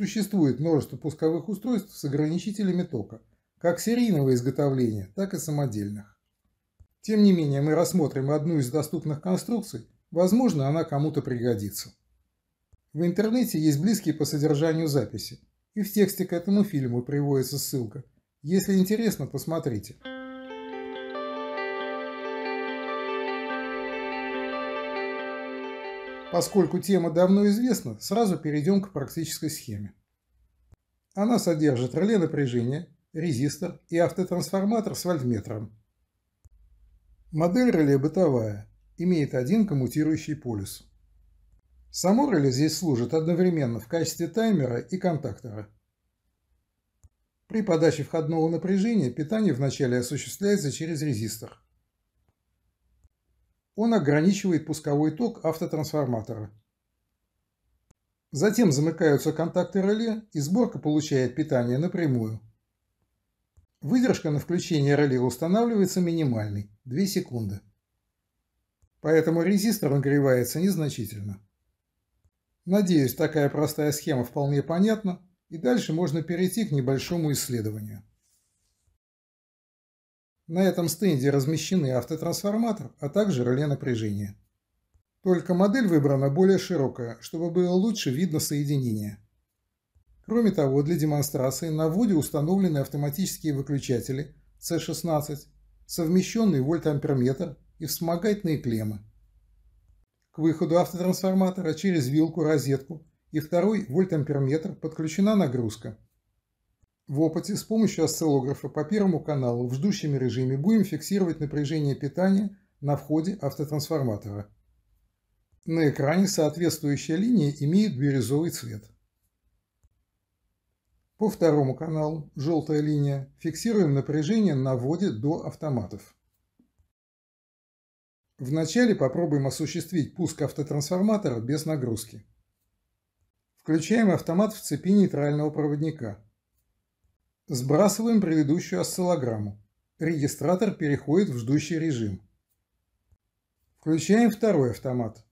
Существует множество пусковых устройств с ограничителями тока, как серийного изготовления, так и самодельных. Тем не менее, мы рассмотрим одну из доступных конструкций, возможно, она кому-то пригодится. В интернете есть близкие по содержанию записи, и в тексте к этому фильму приводится ссылка. Если интересно, посмотрите. Поскольку тема давно известна, сразу перейдем к практической схеме. Она содержит реле напряжения, резистор и автотрансформатор с вольтметром. Модель реле бытовая, имеет один коммутирующий полюс. Само реле здесь служит одновременно в качестве таймера и контактора. При подаче входного напряжения питание вначале осуществляется через резистор он ограничивает пусковой ток автотрансформатора. Затем замыкаются контакты реле, и сборка получает питание напрямую. Выдержка на включение реле устанавливается минимальной – 2 секунды. Поэтому резистор нагревается незначительно. Надеюсь, такая простая схема вполне понятна, и дальше можно перейти к небольшому исследованию. На этом стенде размещены автотрансформатор, а также реле напряжения. Только модель выбрана более широкая, чтобы было лучше видно соединение. Кроме того, для демонстрации на вводе установлены автоматические выключатели C16, совмещенный вольтамперметр и вспомогательные клеммы. К выходу автотрансформатора через вилку-розетку и второй вольтамперметр подключена нагрузка – в опыте с помощью осциллографа по первому каналу в ждущем режиме будем фиксировать напряжение питания на входе автотрансформатора. На экране соответствующая линия имеет бирюзовый цвет. По второму каналу, желтая линия, фиксируем напряжение на вводе до автоматов. Вначале попробуем осуществить пуск автотрансформатора без нагрузки. Включаем автомат в цепи нейтрального проводника. Сбрасываем предыдущую осциллограмму. Регистратор переходит в ждущий режим. Включаем второй автомат.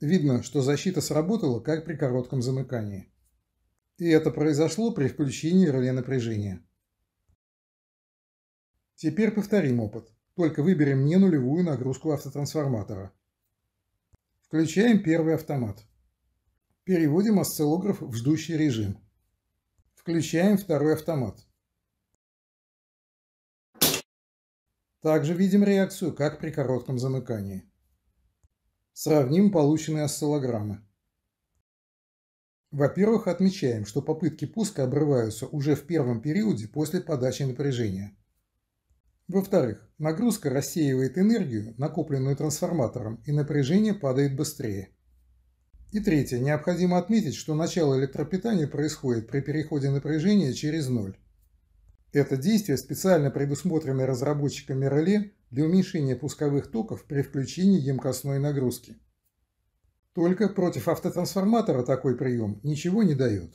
Видно, что защита сработала, как при коротком замыкании. И это произошло при включении реле напряжения. Теперь повторим опыт, только выберем не нулевую нагрузку автотрансформатора. Включаем первый автомат. Переводим осциллограф в ждущий режим. Включаем второй автомат. Также видим реакцию, как при коротком замыкании. Сравним полученные осциллограммы. Во-первых, отмечаем, что попытки пуска обрываются уже в первом периоде после подачи напряжения. Во-вторых, нагрузка рассеивает энергию, накопленную трансформатором, и напряжение падает быстрее. И третье. Необходимо отметить, что начало электропитания происходит при переходе напряжения через ноль. Это действие специально предусмотрено разработчиками реле для уменьшения пусковых токов при включении емкостной нагрузки. Только против автотрансформатора такой прием ничего не дает.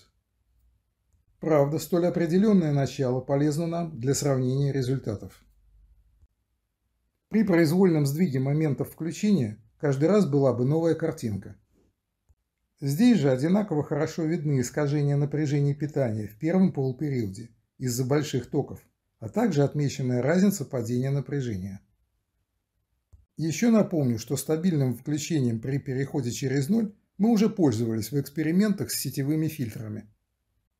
Правда, столь определенное начало полезно нам для сравнения результатов. При произвольном сдвиге моментов включения каждый раз была бы новая картинка – Здесь же одинаково хорошо видны искажения напряжения питания в первом полупериоде из-за больших токов, а также отмеченная разница падения напряжения. Еще напомню, что стабильным включением при переходе через ноль мы уже пользовались в экспериментах с сетевыми фильтрами.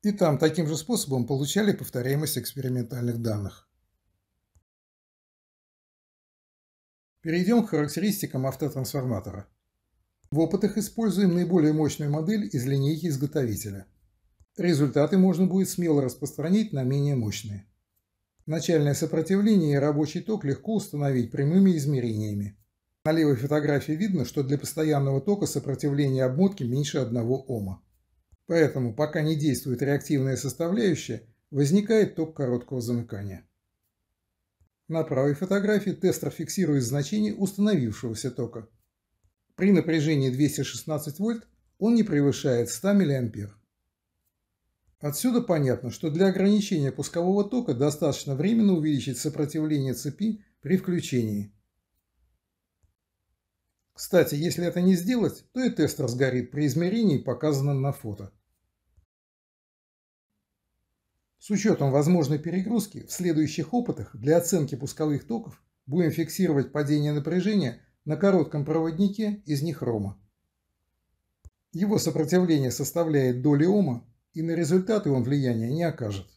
И там таким же способом получали повторяемость экспериментальных данных. Перейдем к характеристикам автотрансформатора. В опытах используем наиболее мощную модель из линейки изготовителя. Результаты можно будет смело распространить на менее мощные. Начальное сопротивление и рабочий ток легко установить прямыми измерениями. На левой фотографии видно, что для постоянного тока сопротивление обмотки меньше 1 Ома. Поэтому, пока не действует реактивная составляющая, возникает ток короткого замыкания. На правой фотографии тестер фиксирует значение установившегося тока – при напряжении 216 вольт он не превышает 100 мА. Отсюда понятно, что для ограничения пускового тока достаточно временно увеличить сопротивление цепи при включении. Кстати, если это не сделать, то и тестер сгорит при измерении, показанном на фото. С учетом возможной перегрузки в следующих опытах для оценки пусковых токов будем фиксировать падение напряжения на коротком проводнике из нихрома Его сопротивление составляет доли ома, и на результаты он влияния не окажет.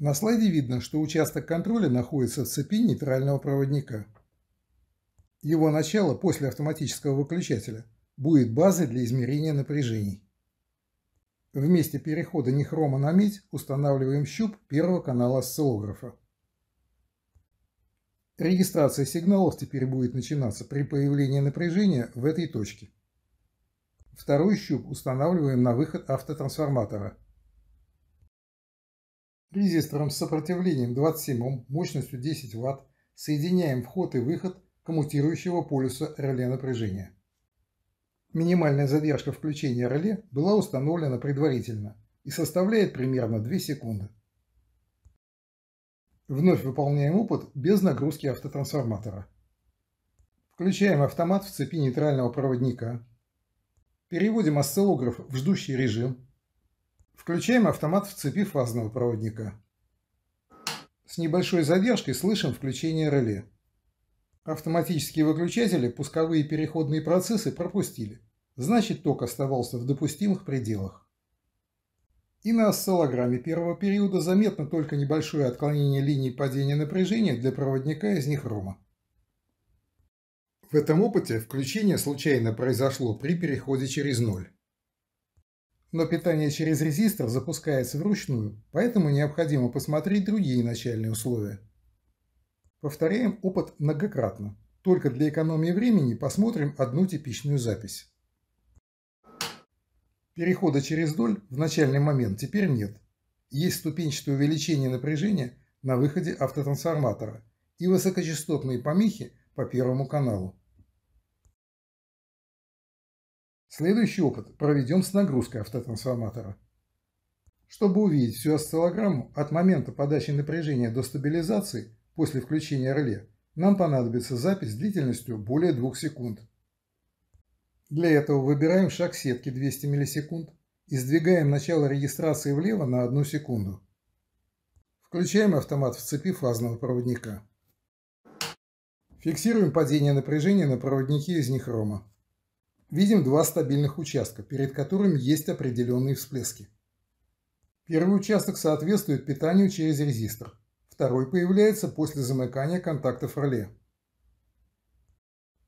На слайде видно, что участок контроля находится в цепи нейтрального проводника. Его начало после автоматического выключателя будет базой для измерения напряжений. В месте перехода нехрома на медь устанавливаем щуп первого канала осциллографа. Регистрация сигналов теперь будет начинаться при появлении напряжения в этой точке. Второй щуп устанавливаем на выход автотрансформатора. Резистором с сопротивлением 27 Ом мощностью 10 Вт соединяем вход и выход коммутирующего полюса реле напряжения. Минимальная задержка включения реле была установлена предварительно и составляет примерно 2 секунды. Вновь выполняем опыт без нагрузки автотрансформатора. Включаем автомат в цепи нейтрального проводника. Переводим осциллограф в ждущий режим. Включаем автомат в цепи фазного проводника. С небольшой задержкой слышим включение реле. Автоматические выключатели пусковые переходные процессы пропустили, значит ток оставался в допустимых пределах. И на осциллограмме первого периода заметно только небольшое отклонение линий падения напряжения для проводника из нехрома. В этом опыте включение случайно произошло при переходе через ноль. Но питание через резистор запускается вручную, поэтому необходимо посмотреть другие начальные условия. Повторяем опыт многократно. Только для экономии времени посмотрим одну типичную запись. Перехода через доль в начальный момент теперь нет. Есть ступенчатое увеличение напряжения на выходе автотрансформатора и высокочастотные помехи по первому каналу. Следующий опыт проведем с нагрузкой автотрансформатора. Чтобы увидеть всю осциллограмму от момента подачи напряжения до стабилизации после включения реле, нам понадобится запись длительностью более 2 секунд. Для этого выбираем шаг сетки 200 миллисекунд и сдвигаем начало регистрации влево на 1 секунду. Включаем автомат в цепи фазного проводника. Фиксируем падение напряжения на проводнике из нихрома. Видим два стабильных участка, перед которыми есть определенные всплески. Первый участок соответствует питанию через резистор, второй появляется после замыкания контактов реле.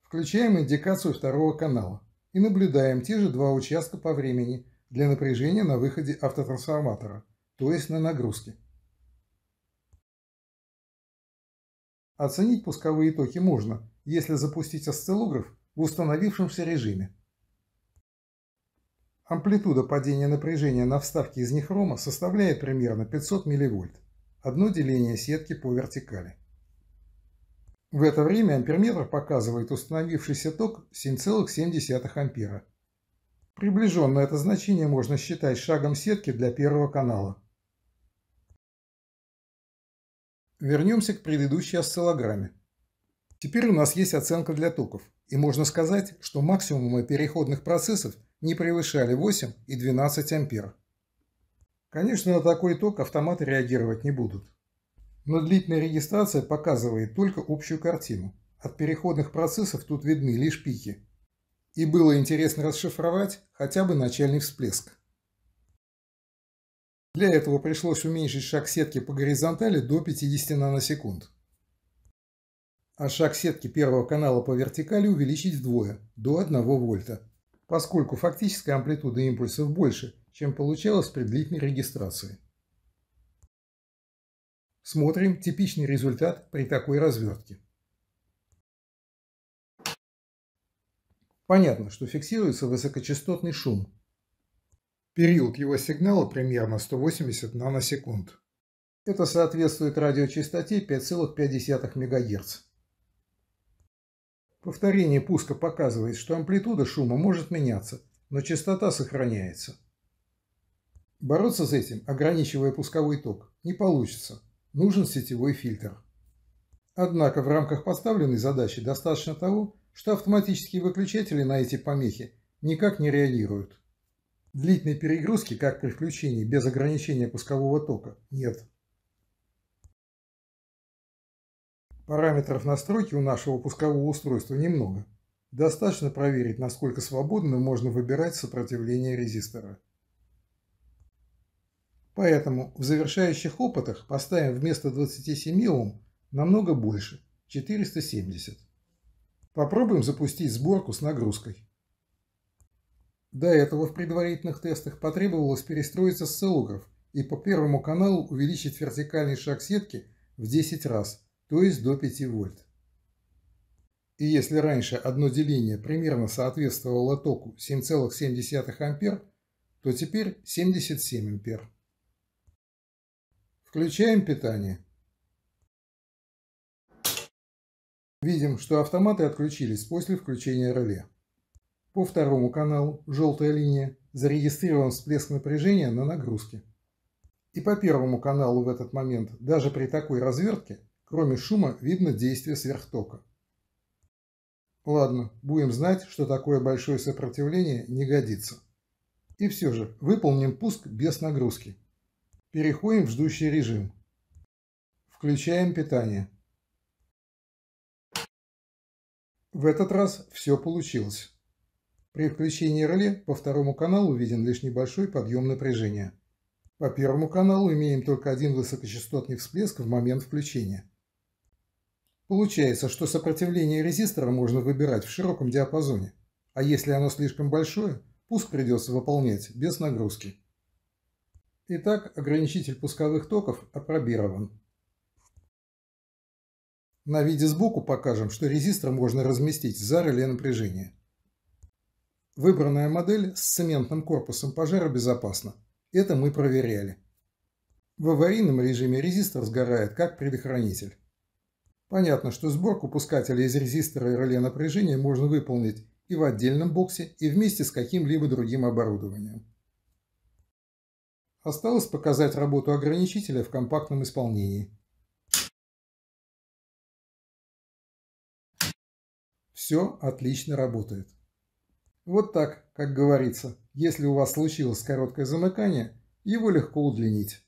Включаем индикацию второго канала и наблюдаем те же два участка по времени для напряжения на выходе автотрансформатора, то есть на нагрузке. Оценить пусковые токи можно, если запустить осциллограф в установившемся режиме. Амплитуда падения напряжения на вставке из нехрома составляет примерно 500 мВ, одно деление сетки по вертикали. В это время амперметр показывает установившийся ток 7,7 ампера. Приближенно это значение можно считать шагом сетки для первого канала. Вернемся к предыдущей осциллограмме. Теперь у нас есть оценка для токов, и можно сказать, что максимумы переходных процессов не превышали 8 и 12 ампер. Конечно, на такой ток автоматы реагировать не будут. Но длительная регистрация показывает только общую картину. От переходных процессов тут видны лишь пики. И было интересно расшифровать хотя бы начальный всплеск. Для этого пришлось уменьшить шаг сетки по горизонтали до 50 наносекунд. А шаг сетки первого канала по вертикали увеличить вдвое, до 1 вольта, поскольку фактическая амплитуда импульсов больше, чем получалось при длительной регистрации. Смотрим типичный результат при такой развертке. Понятно, что фиксируется высокочастотный шум. Период его сигнала примерно 180 наносекунд. Это соответствует радиочастоте 5,5 МГц. Повторение пуска показывает, что амплитуда шума может меняться, но частота сохраняется. Бороться с этим, ограничивая пусковой ток, не получится, нужен сетевой фильтр. Однако в рамках поставленной задачи достаточно того, что автоматические выключатели на эти помехи никак не реагируют. Длительной перегрузки, как при включении без ограничения пускового тока, нет. Параметров настройки у нашего пускового устройства немного. Достаточно проверить, насколько свободно можно выбирать сопротивление резистора. Поэтому в завершающих опытах поставим вместо 27 Ом намного больше – 470. Попробуем запустить сборку с нагрузкой. До этого в предварительных тестах потребовалось перестроиться с и по первому каналу увеличить вертикальный шаг сетки в 10 раз, то есть до 5 вольт. И если раньше одно деление примерно соответствовало току 7,7 ампер, то теперь 77 ампер. Включаем питание. Видим, что автоматы отключились после включения реле. По второму каналу, желтая линия, зарегистрирован всплеск напряжения на нагрузке. И по первому каналу в этот момент, даже при такой развертке, кроме шума, видно действие сверхтока. Ладно, будем знать, что такое большое сопротивление не годится. И все же, выполним пуск без нагрузки. Переходим в ждущий режим. Включаем питание. В этот раз все получилось. При включении реле по второму каналу виден лишь небольшой подъем напряжения. По первому каналу имеем только один высокочастотный всплеск в момент включения. Получается, что сопротивление резистора можно выбирать в широком диапазоне, а если оно слишком большое, пуск придется выполнять без нагрузки. Итак, ограничитель пусковых токов опробирован. На виде сбоку покажем, что резистор можно разместить за реле напряжения. Выбранная модель с цементным корпусом пожаробезопасна. Это мы проверяли. В аварийном режиме резистор сгорает как предохранитель. Понятно, что сборку пускателя из резистора и реле напряжения можно выполнить и в отдельном боксе, и вместе с каким-либо другим оборудованием. Осталось показать работу ограничителя в компактном исполнении. Все отлично работает. Вот так, как говорится, если у вас случилось короткое замыкание, его легко удлинить.